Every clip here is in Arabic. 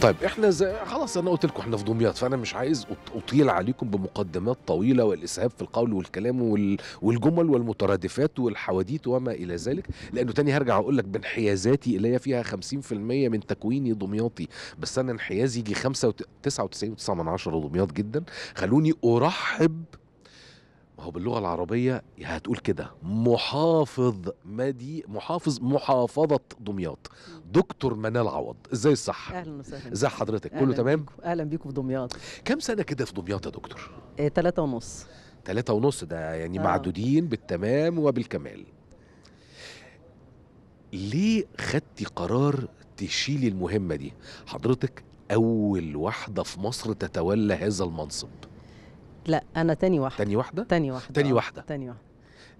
طيب احنا زي خلاص انا قلت لكم احنا في دمياط فانا مش عايز اطيل عليكم بمقدمات طويله والاسهاب في القول والكلام وال... والجمل والمترادفات والحواديت وما الى ذلك لانه تاني هرجع اقول لك بانحيازاتي اللي هي فيها 50% من تكويني دمياطي بس انا انحيازي يجي 99.9 دمياط جدا خلوني ارحب هو باللغه العربيه هتقول كده محافظ مدي محافظ محافظه دمياط دكتور منال عوض ازاي الصحه اهلا وسهلا ازي حضرتك كله تمام بيكو. اهلا بيكم في دمياط كام سنه كده في دمياط يا دكتور إيه، تلاتة ونص تلاتة ونص ده يعني آه. معدودين بالتمام وبالكمال ليه خدتي قرار تشيلي المهمه دي حضرتك اول واحده في مصر تتولى هذا المنصب لا انا تاني واحده تاني واحده تاني واحده تاني آه، واحده تاني واحده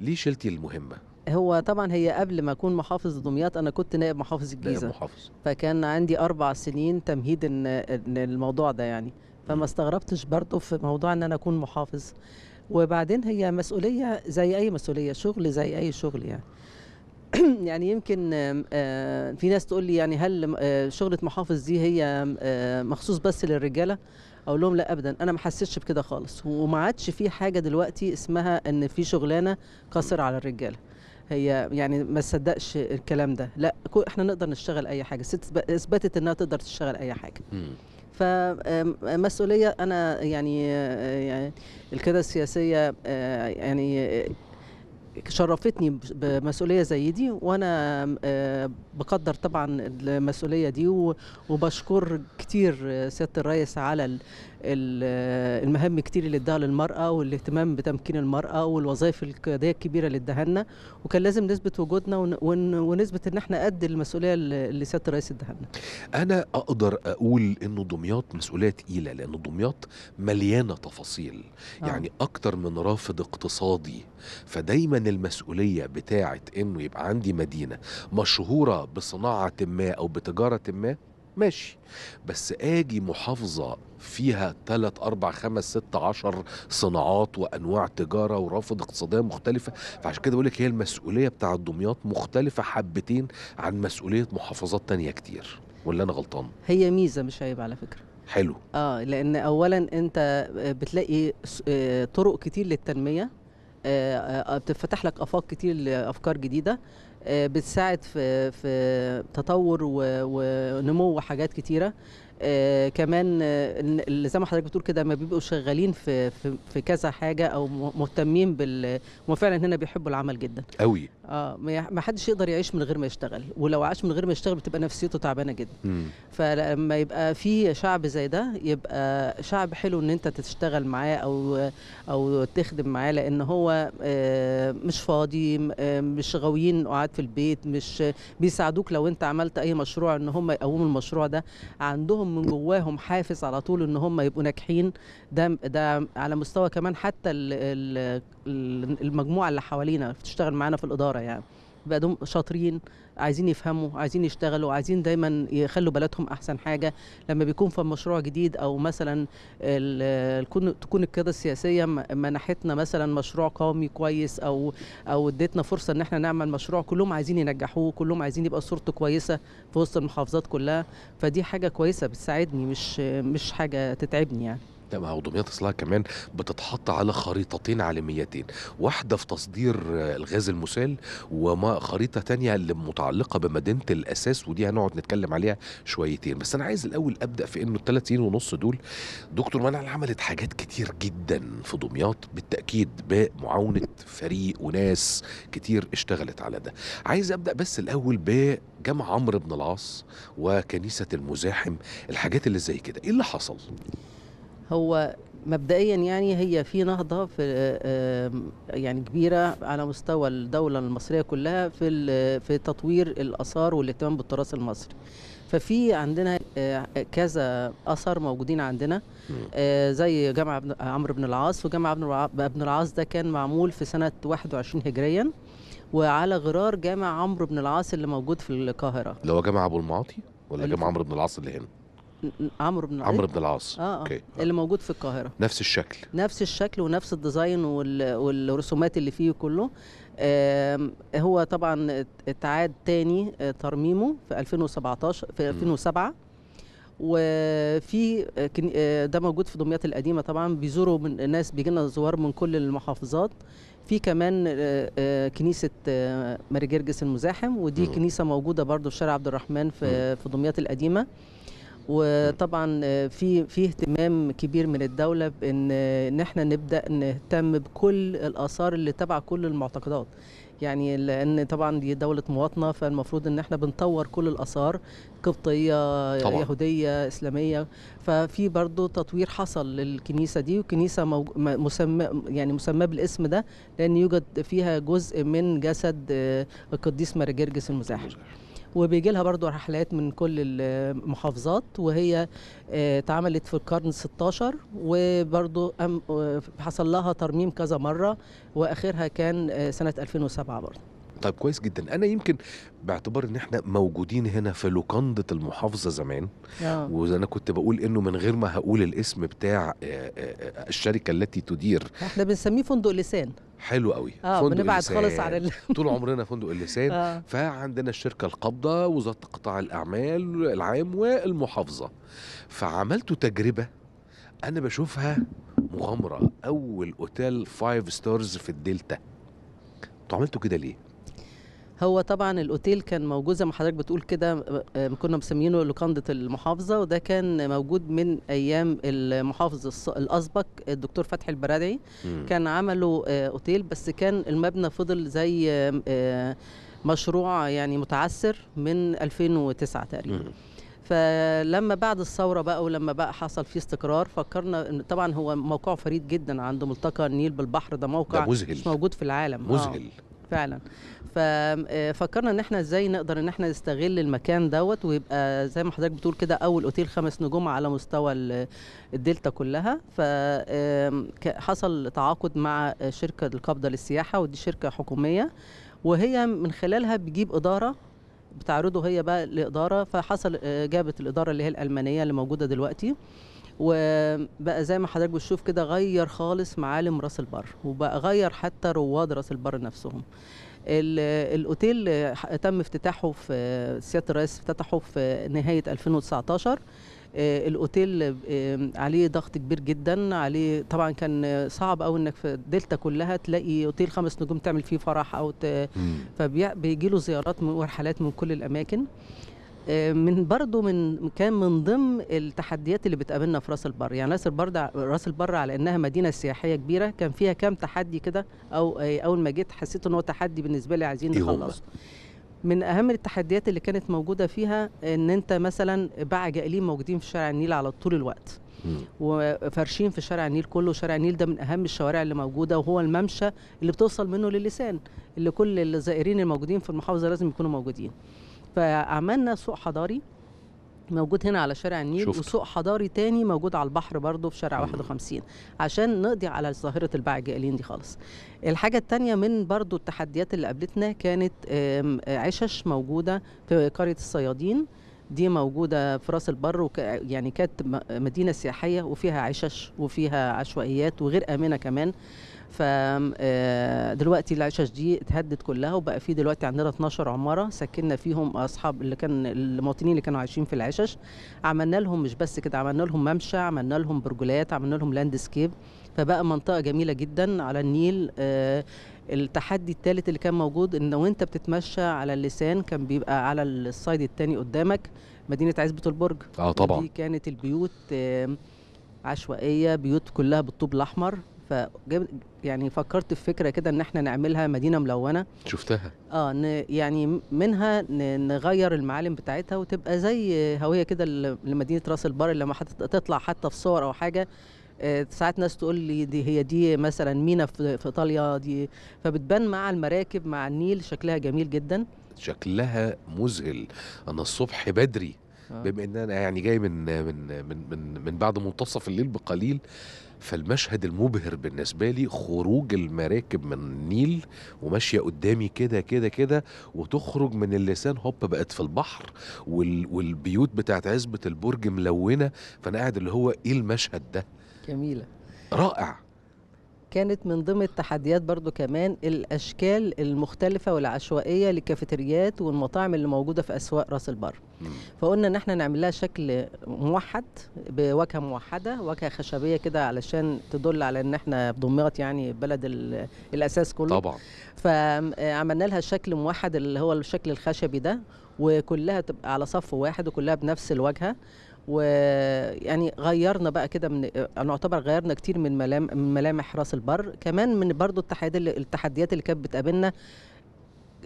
ليه شلتي المهمه هو طبعا هي قبل ما اكون محافظ دمياط انا كنت نائب محافظ الجيزه نائب محافظ فكان عندي اربع سنين تمهيد إن إن الموضوع ده يعني فما استغربتش برضه في موضوع ان انا اكون محافظ وبعدين هي مسؤوليه زي اي مسؤوليه شغل زي اي شغل يعني يعني يمكن آه، في ناس تقول لي يعني هل آه، شغله محافظ دي هي مخصوص بس للرجاله اقول لهم لا ابدا انا ما حسيتش بكده خالص وما عادش في حاجه دلوقتي اسمها ان في شغلانه قاصره على الرجاله هي يعني ما تصدقش الكلام ده لا احنا نقدر نشتغل اي حاجه الست اثبتت انها تقدر تشتغل اي حاجه فمسؤوليه انا يعني, آه، يعني الكده السياسيه آه، يعني شرفتني بمسؤوليه زي دي وانا آه، بقدر طبعا المسؤوليه دي وبشكر كتير سياده الرئيس على المهام كتير اللي اداها للمراه والاهتمام بتمكين المراه والوظائف القياديه الكبيره اللي اداها لنا وكان لازم نثبت وجودنا ونثبت ان احنا قد المسؤوليه اللي سياده الرئيس اداها لنا. انا اقدر اقول انه دمياط مسؤوليه تقيله لان دمياط مليانه تفاصيل آه. يعني اكتر من رافض اقتصادي فدايما المسؤوليه بتاعه انه يبقى عندي مدينه مشهوره بصناعه ما او بتجاره ما ماشي بس اجي محافظة فيها 3 4 5 6 10 صناعات وانواع تجارة ورافض اقتصادية مختلفة فعشان كده بقول لك هي المسؤولية بتاعة دمياط مختلفة حبتين عن مسؤولية محافظات تانية كتير ولا انا غلطان هي ميزة مش عيب على فكرة حلو اه لان اولا انت بتلاقي آه، طرق كتير للتنمية آه، آه، بتفتح لك افاق كتير لافكار جديده آه، بتساعد في في تطور ونمو حاجات كتيره آه كمان آه، اللي زي ما حضرتك بتقول كده ما بيبقوا شغالين في في, في كذا حاجه او مهتمين بال هم فعلا هنا بيحبوا العمل جدا قوي اه ما حدش يقدر يعيش من غير ما يشتغل ولو عاش من غير ما يشتغل بتبقى نفسيته تعبانه جدا مم. فلما يبقى في شعب زي ده يبقى شعب حلو ان انت تشتغل معاه او او تخدم معاه لان هو آه مش فاضي آه، مش غاويين قعاد في البيت مش بيساعدوك لو انت عملت اي مشروع ان هم يقوموا المشروع ده عندهم من جواهم حافز على طول ان هم يبقوا ناجحين ده ده على مستوى كمان حتى المجموعه اللي حوالينا بتشتغل معانا في الاداره يعني بقى شاطرين عايزين يفهموا عايزين يشتغلوا عايزين دايما يخلوا بلدهم احسن حاجه لما بيكون في مشروع جديد او مثلا تكون القياده السياسيه منحتنا مثلا مشروع قومي كويس او او اديتنا فرصه ان احنا نعمل مشروع كلهم عايزين ينجحوه كلهم عايزين يبقى صورته كويسه في وسط المحافظات كلها فدي حاجه كويسه بتساعدني مش مش حاجه تتعبني يعني لا ما هو دمياط اصلها كمان بتتحط على خريطتين عالميتين واحده في تصدير الغاز المسال وما خريطه تانية اللي متعلقه بمدينه الاساس ودي هنقعد نتكلم عليها شويتين بس انا عايز الاول ابدا في انه الثلاث سنين ونص دول دكتور منعل عملت حاجات كتير جدا في دمياط بالتاكيد بمعاونه فريق وناس كتير اشتغلت على ده عايز ابدا بس الاول بجامع عمرو بن العاص وكنيسه المزاحم الحاجات اللي زي كده ايه اللي حصل هو مبدئيا يعني هي في نهضه في آه، آه، يعني كبيره على مستوى الدوله المصريه كلها في في تطوير الاثار والاهتمام بالتراث المصري ففي عندنا آه، كذا اثر موجودين عندنا زي جامع عمرو بن العاص وجامع ابن العاص ده كان معمول في سنه 21 هجريا وعلى غرار جامع عمرو بن العاص اللي موجود في القاهره اللي هو جامع ابو المعاطي ولا جامع عمرو بن العاص اللي هنا عمرو بن عمرو بن العاص اه, آه. Okay. اللي موجود في القاهره نفس الشكل نفس الشكل ونفس الديزاين وال... والرسومات اللي فيه كله آه هو طبعا اتعاد تاني آه، ترميمه في 2017 في 2007 وفي آه، آه، ده موجود في دمياط القديمه طبعا بيزوروا من الناس بيجي لنا زوار من كل المحافظات في كمان كنيسه ماري جرجس المزاحم ودي كنيسه موجوده برضو في شارع عبد الرحمن في في دمياط القديمه وطبعا في في اهتمام كبير من الدوله بان ان احنا نبدا نهتم بكل الاثار اللي تبع كل المعتقدات يعني لان طبعا دي دوله مواطنه فالمفروض ان احنا بنطور كل الاثار قبطيه طبعا. يهوديه اسلاميه ففي برضو تطوير حصل للكنيسه دي وكنيسه مسمى يعني مسمى بالاسم ده لان يوجد فيها جزء من جسد آه، القديس مارجرجس المزاحم وبيجي لها برضو رحلات من كل المحافظات وهي آه، اتعملت في القرن 16 وبرضو آه، حصل لها ترميم كذا مرة وآخرها كان آه، سنة 2007 برضو طيب كويس جدا انا يمكن باعتبار ان احنا موجودين هنا في لوكنده المحافظه زمان آه. وانا كنت بقول انه من غير ما هقول الاسم بتاع الشركه التي تدير احنا بنسميه فندق لسان حلو قوي اه بنبعد خالص عن ال... طول عمرنا فندق اللسان آه. فعندنا الشركه القابضه وزاره قطاع الاعمال العام والمحافظه فعملتوا تجربه انا بشوفها مغامره اول اوتيل فايف ستارز في الدلتا انتوا عملتوا كده ليه هو طبعا الاوتيل كان موجود زي ما حضرتك بتقول كده آه، آه، كنا مسمينه لوكانده المحافظه وده كان موجود من ايام المحافظ الاسبق الدكتور فتحي البرادعي كان عمله آه، اوتيل بس كان المبنى فضل زي مشروع يعني متعثر من 2009 تقريبا فلما بعد الثورة بقى ولما بقى حصل فيه استقرار فكرنا طبعا هو موقعه فريد جدا عند ملتقى النيل بالبحر ده موقع ده مش موجود في العالم مذهل آه. فعلا ففكرنا آه، ان احنا ازاي نقدر ان احنا نستغل المكان دوت ويبقى زي ما حضرتك بتقول كده اول اوتيل خمس نجوم على مستوى الدلتا كلها فحصل تعاقد مع شركه القبضه للسياحه ودي شركه حكوميه وهي من خلالها بتجيب اداره بتعرضه هي بقى لاداره فحصل آه، جابت الاداره اللي هي الالمانيه اللي موجوده دلوقتي وبقى زي ما حضرتك بتشوف كده غير خالص معالم راس البر وبقى غير حتى رواد راس البر نفسهم الاوتيل تم افتتاحه في سياده الرئيس افتتحه في نهايه 2019 آه، الاوتيل آه، عليه ضغط كبير جدا عليه طبعا كان صعب قوي انك في دلتا كلها تلاقي اوتيل خمس نجوم تعمل فيه فرح او ت... فبيجي له زيارات ورحلات من كل الاماكن آه، من برضه من كان من ضمن التحديات اللي بتقابلنا في راس البر يعني راس البر راس البر على انها مدينه سياحيه كبيره كان فيها كام تحدي كده او آه، اول ما جيت حسيت ان هو تحدي بالنسبه لي عايزين إيه نخلصه من اهم التحديات اللي كانت موجوده فيها ان انت مثلا باع جائلين موجودين في شارع النيل على طول الوقت وفارشين في شارع النيل كله شارع النيل ده من اهم الشوارع اللي موجوده وهو الممشى اللي بتوصل منه للسان اللي كل الزائرين الموجودين في المحافظه لازم يكونوا موجودين فعملنا سوق حضاري موجود هنا على شارع النيل شفت. وسوق حضاري تاني موجود على البحر برضه في شارع 51 عشان نقضي على ظاهرة الباع الجائلين دي خالص الحاجة التانية من برضه التحديات اللي قابلتنا كانت عشش موجودة في قرية الصيادين دي موجوده في راس البر وك... يعني كانت مدينه سياحيه وفيها عشش وفيها عشوائيات وغير امنه كمان فدلوقتي آه، العشش دي اتهدت كلها وبقى في دلوقتي عندنا 12 عماره سكننا فيهم اصحاب اللي كان المواطنين اللي كانوا عايشين في العشش عملنا لهم مش بس كده عملنا لهم ممشى عملنا لهم برجولات عملنا لهم لاندسكيب فبقى منطقه جميله جدا على النيل آه، التحدي الثالث اللي كان موجود ان وانت بتتمشى على اللسان كان بيبقى على السايد الثاني قدامك مدينه عزبه البرج اه طبعا دي كانت البيوت آه، عشوائيه بيوت كلها بالطوب الاحمر فجب يعني فكرت في فكره كده ان احنا نعملها مدينه ملونه شفتها اه ن يعني منها نغير المعالم بتاعتها وتبقى زي هويه كده لمدينه راس البر لما تطلع حتى في صور او حاجه آه، ساعات ناس تقول لي دي هي دي مثلا مينا في, في ايطاليا دي فبتبان مع المراكب مع النيل شكلها جميل جدا شكلها مذهل انا الصبح بدري آه. بما ان انا يعني جاي من من من, من بعد منتصف الليل بقليل فالمشهد المبهر بالنسبه لي خروج المراكب من النيل وماشيه قدامي كده كده كده وتخرج من اللسان هوب بقت في البحر وال والبيوت بتاعت عزبه البرج ملونه فانا قاعد اللي هو ايه المشهد ده جميله رائع كانت من ضمن التحديات برضو كمان الاشكال المختلفه والعشوائيه للكافيتريات والمطاعم اللي موجوده في اسواق راس البر فقلنا ان احنا نعمل لها شكل موحد بواجهه موحده واجهه خشبيه كده علشان تدل على ان احنا دمياط يعني بلد الاساس كله طبعا فعملنا لها شكل موحد اللي هو الشكل الخشبي ده وكلها تبقى على صف واحد وكلها بنفس الواجهه ويعني غيرنا بقى كده من نعتبر غيرنا كتير من ملام من ملامح راس البر كمان من برضو التحديات اللي التحديات اللي كانت بتقابلنا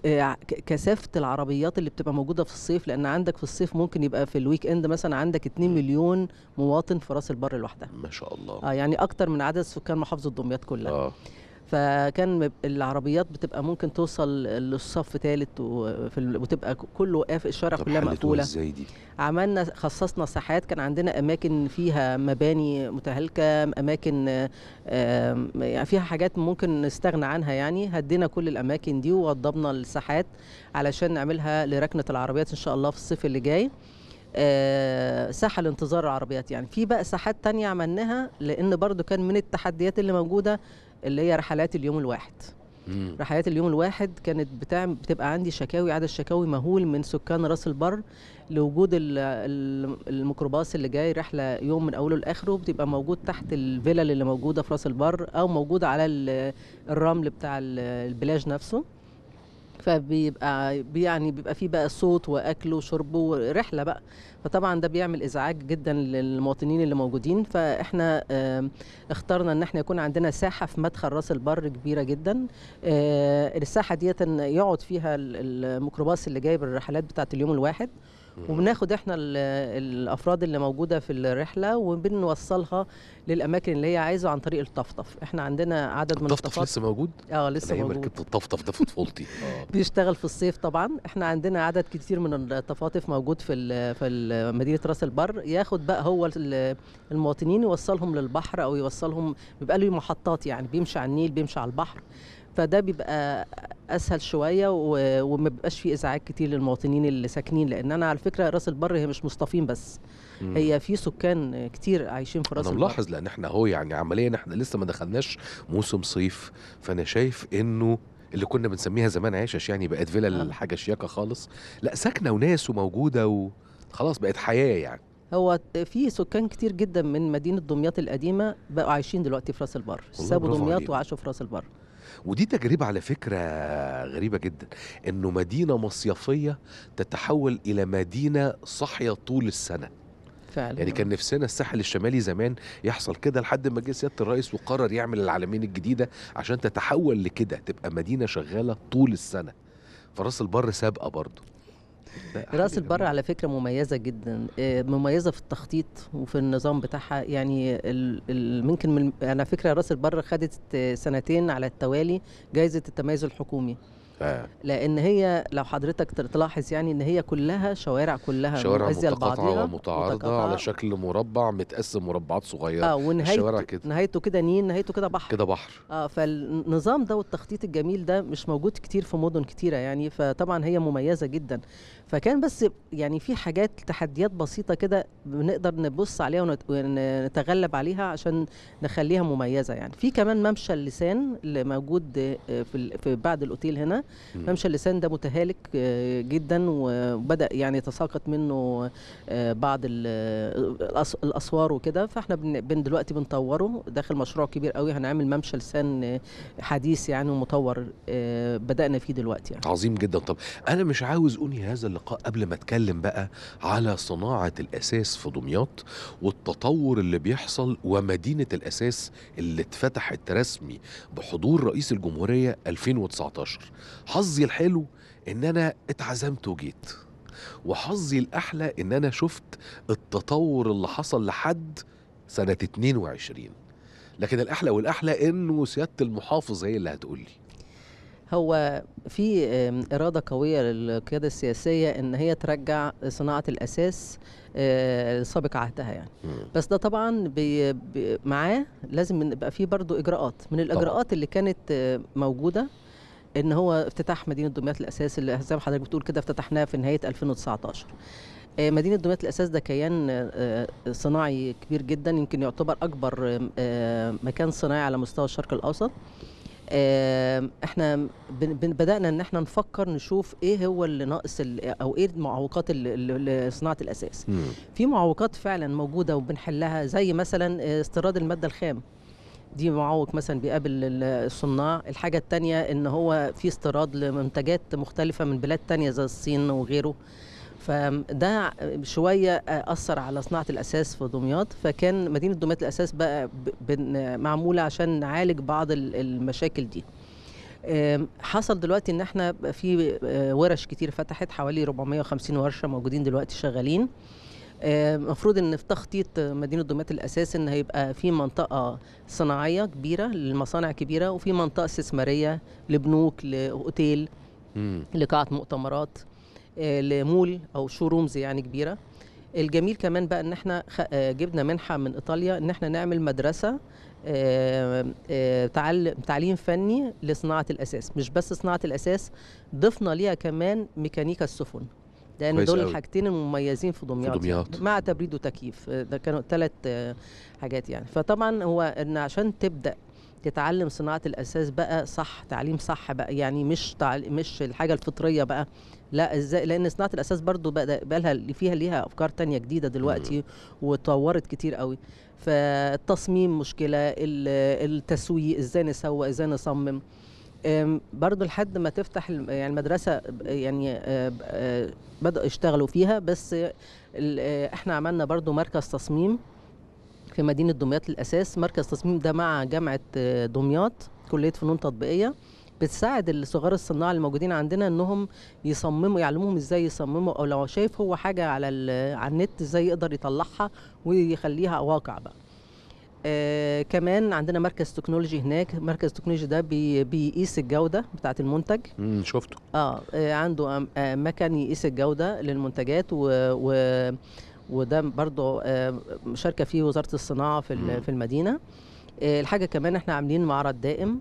آه، كثافه العربيات اللي بتبقى موجوده في الصيف لان عندك في الصيف ممكن يبقى في الويك اند مثلا عندك 2 مليون مواطن في راس البر لوحدها ما شاء الله اه يعني اكتر من عدد سكان محافظه دمياط كلها آه. فكان العربيات بتبقى ممكن توصل للصف ثالث وتبقى كله واقف الشارع كلها مقفوله ازاي دي؟ عملنا خصصنا ساحات كان عندنا اماكن فيها مباني متهالكه اماكن يعني فيها حاجات ممكن نستغنى عنها يعني هدينا كل الاماكن دي ووضبنا الساحات علشان نعملها لركنه العربيات ان شاء الله في الصيف اللي جاي آه ساحه لانتظار العربيات يعني في بقى ساحات تانية عملناها لان برضو كان من التحديات اللي موجوده اللي هي رحلات اليوم الواحد مم. رحلات اليوم الواحد كانت بتعمل بتبقى عندي شكاوي عدد شكاوي مهول من سكان راس البر لوجود الميكروباص اللي جاي رحله يوم من اوله لاخره بتبقى موجود تحت الفيلا اللي موجوده في راس البر او موجوده على الرمل بتاع البلاج نفسه فبيبقى يعني بيبقى فيه بقى صوت واكل وشرب ورحله بقى فطبعا ده بيعمل ازعاج جدا للمواطنين اللي موجودين فاحنا اخترنا ان احنا يكون عندنا ساحه في مدخل راس البر كبيره جدا آه، الساحه ديت يقعد فيها الميكروباص اللي جايب الرحلات بتاعه اليوم الواحد وبناخد احنا الافراد اللي موجوده في الرحله وبنوصلها للاماكن اللي هي عايزه عن طريق الطفطف احنا عندنا عدد من الطفطف لسه موجود اه لسه موجود ركبت الطفطف ده في طفولتي اه. بيشتغل في الصيف طبعا احنا عندنا عدد كتير من الطفاطف موجود في في مدينه راس البر ياخد بقى هو المواطنين يوصلهم للبحر او يوصلهم بيبقى له محطات يعني بيمشي على النيل بيمشي على البحر فده بيبقى اسهل شويه وما بيبقاش فيه ازعاج كتير للمواطنين اللي ساكنين لان انا على فكره راس البر هي مش مصطفين بس هي في سكان كتير عايشين في راس البر انا ملاحظ لان احنا اهو يعني عمليا احنا لسه ما دخلناش موسم صيف فانا شايف انه اللي كنا بنسميها زمان عشش يعني بقت فيلا آه. حاجه شياكه خالص لا ساكنه وناس وموجوده وخلاص بقت حياه يعني هو في سكان كتير جدا من مدينه دمياط القديمه بقوا عايشين دلوقتي في راس البر سابوا دمياط وعاشوا في راس البر ودي تجربة على فكرة غريبة جدا انه مدينة مصيفية تتحول الى مدينة صاحية طول السنة فعلا يعني كان نفسنا الساحل الشمالي زمان يحصل كده لحد ما جه سياده الرئيس وقرر يعمل العالمين الجديده عشان تتحول لكده تبقى مدينه شغاله طول السنه فراس البر سابقه برضه راس البر على فكره مميزه جدا آه، مميزه في التخطيط وفي النظام بتاعها يعني ممكن من على فكره راس البر خدت سنتين على التوالي جائزه التميز الحكومي آه. لان هي لو حضرتك تلاحظ يعني ان هي كلها شوارع كلها شوارع متقاطعه ومتعارضه على شكل مربع متقسم مربعات صغيره اه ونهايته كده نهايته كده نيل نهايته كده بحر كده بحر اه فالنظام ده والتخطيط الجميل ده مش موجود كتير في مدن كتيره يعني فطبعا هي مميزه جدا فكان بس يعني في حاجات تحديات بسيطة كده بنقدر نبص عليها ونتغلب عليها عشان نخليها مميزة يعني في كمان ممشى اللسان اللي موجود آه، في, في بعد الأوتيل هنا ممشى اللسان ده متهالك آه، جدا وبدأ يعني يتساقط منه آه، بعض الأسوار وكده فاحنا بن دلوقتي بنطوره داخل مشروع كبير قوي هنعمل ممشى لسان حديث يعني ومطور بدأنا فيه دلوقتي يعني عظيم جدا طب أنا مش عاوز أنهي هذا اللقاء اللقاء قبل ما اتكلم بقى على صناعه الاساس في دمياط والتطور اللي بيحصل ومدينه الاساس اللي اتفتحت رسمي بحضور رئيس الجمهوريه 2019 حظي الحلو ان انا اتعزمت وجيت وحظي الاحلى ان انا شفت التطور اللي حصل لحد سنه 22 لكن الاحلى والاحلى انه سياده المحافظ هي اللي هتقولي هو في إرادة قوية للقيادة السياسية إن هي ترجع صناعة الأساس السابق آه، عهدها يعني مم. بس ده طبعا بي بي معاه لازم يبقى في برضو إجراءات من الإجراءات طبعا. اللي كانت آه، موجودة ان هو افتتاح مدينه دمياط الاساس اللي زي ما حضرتك بتقول كده افتتحناها في نهايه 2019 آه، مدينه دمياط الاساس ده كيان صناعي كبير جدا يمكن يعتبر اكبر مكان صناعي على مستوى الشرق الاوسط احنا بدانا ان احنا نفكر نشوف ايه هو اللي ناقص او ايه المعوقات صناعه الاساس في معوقات فعلا موجوده وبنحلها زي مثلا استيراد الماده الخام دي معوق مثلا بيقابل الصناع الحاجة الثانية ان هو في استيراد لمنتجات مختلفة من بلاد تانية زي الصين وغيره فده شويه اثر على صناعه الاساس في دمياط فكان مدينه دمياط الاساس بقى معموله عشان نعالج بعض المشاكل دي حصل دلوقتي ان احنا في آه، ورش كتير فتحت حوالي 450 ورشه موجودين دلوقتي شغالين المفروض ان في تخطيط مدينه دمياط الاساس ان هيبقى في منطقه صناعيه كبيره للمصانع كبيره وفي منطقه استثماريه لبنوك لاوتيل لقاعه مؤتمرات آه، لمول او شو رومز يعني كبيره الجميل كمان بقى ان احنا آه، جبنا منحه من ايطاليا ان احنا نعمل مدرسه آه، تعلم تعليم فني لصناعه الاساس مش بس صناعه الاساس ضفنا ليها كمان ميكانيكا السفن لان دول الحاجتين المميزين في دمياط, في دمياط. مع تبريد وتكييف ده كانوا ثلاث حاجات يعني فطبعا هو ان عشان تبدا تتعلم صناعه الاساس بقى صح تعليم صح بقى يعني مش مش الحاجه الفطريه بقى لا ازاي لان صناعه الاساس برضو بقى لها اللي فيها ليها افكار تانية جديده دلوقتي وتطورت كتير قوي فالتصميم مشكله التسويق ازاي نسوق ازاي نصمم برضو لحد ما تفتح يعني المدرسه يعني آه، آه، بدأوا يشتغلوا فيها بس آه، احنا عملنا برضو مركز تصميم في مدينه دمياط للاساس مركز تصميم ده مع جامعه آه، دمياط كليه فنون تطبيقيه بتساعد الصغار الصناعه الموجودين عندنا انهم يصمموا يعلموهم ازاي يصمموا او لو شايف هو حاجه على آه، على النت ازاي يقدر يطلعها ويخليها واقع بقى آه كمان عندنا مركز تكنولوجي هناك مركز تكنولوجي ده بي بيقيس الجوده بتاعه المنتج امم شفته آه, اه عنده آه مكان يقيس الجوده للمنتجات و, و وده برضه آه، مشاركه فيه وزاره الصناعه في في المدينه آه، الحاجه كمان احنا عاملين معرض دائم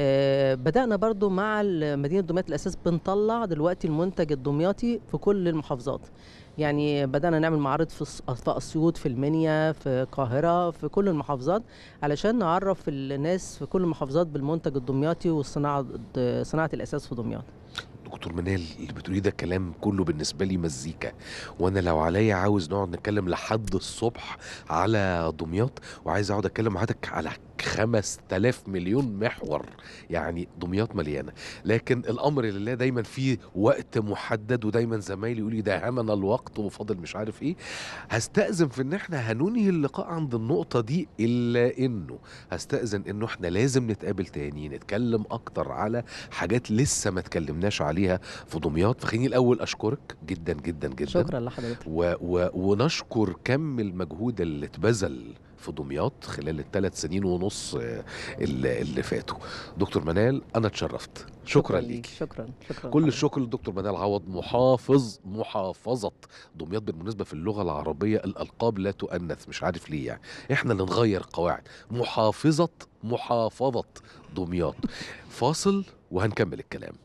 آه، بدأنا برضو مع مدينة دمياط الأساس بنطلع دلوقتي المنتج الدمياطي في كل المحافظات يعني بدأنا نعمل معارض في أسيوط في المنيا في القاهرة في كل المحافظات علشان نعرف الناس في كل المحافظات بالمنتج الدمياطي والصناعة صناعة الأساس في دمياط دكتور منال اللي بتقوليه ده كلام كله بالنسبه لي مزيكا وانا لو عليا عاوز نقعد نتكلم لحد الصبح على دمياط وعايز اقعد اتكلم معاك على 5000 مليون محور يعني دمياط مليانه لكن الامر لله دايما في وقت محدد ودايما زمايلي يقولوا لي ده همنا الوقت وفاضل مش عارف ايه هستأذن في ان احنا هننهي اللقاء عند النقطه دي الا انه هستأذن انه احنا لازم نتقابل تاني نتكلم اكتر على حاجات لسه ما اتكلمناش عليها في دمياط فخليني الاول اشكرك جدا جدا جدا شكرا لحضرتك و- و- ونشكر كم المجهود اللي اتبذل في دمياط خلال الثلاث سنين ونص آه، اللي فاتوا دكتور منال أنا اتشرفت شكرا, شكرا شكرا شكرا كل الشكر للدكتور منال عوض محافظ محافظة دمياط بالمناسبة في اللغة العربية الألقاب لا تؤنث مش عارف ليه يعني احنا اللي نغير قواعد محافظة محافظة دمياط فاصل وهنكمل الكلام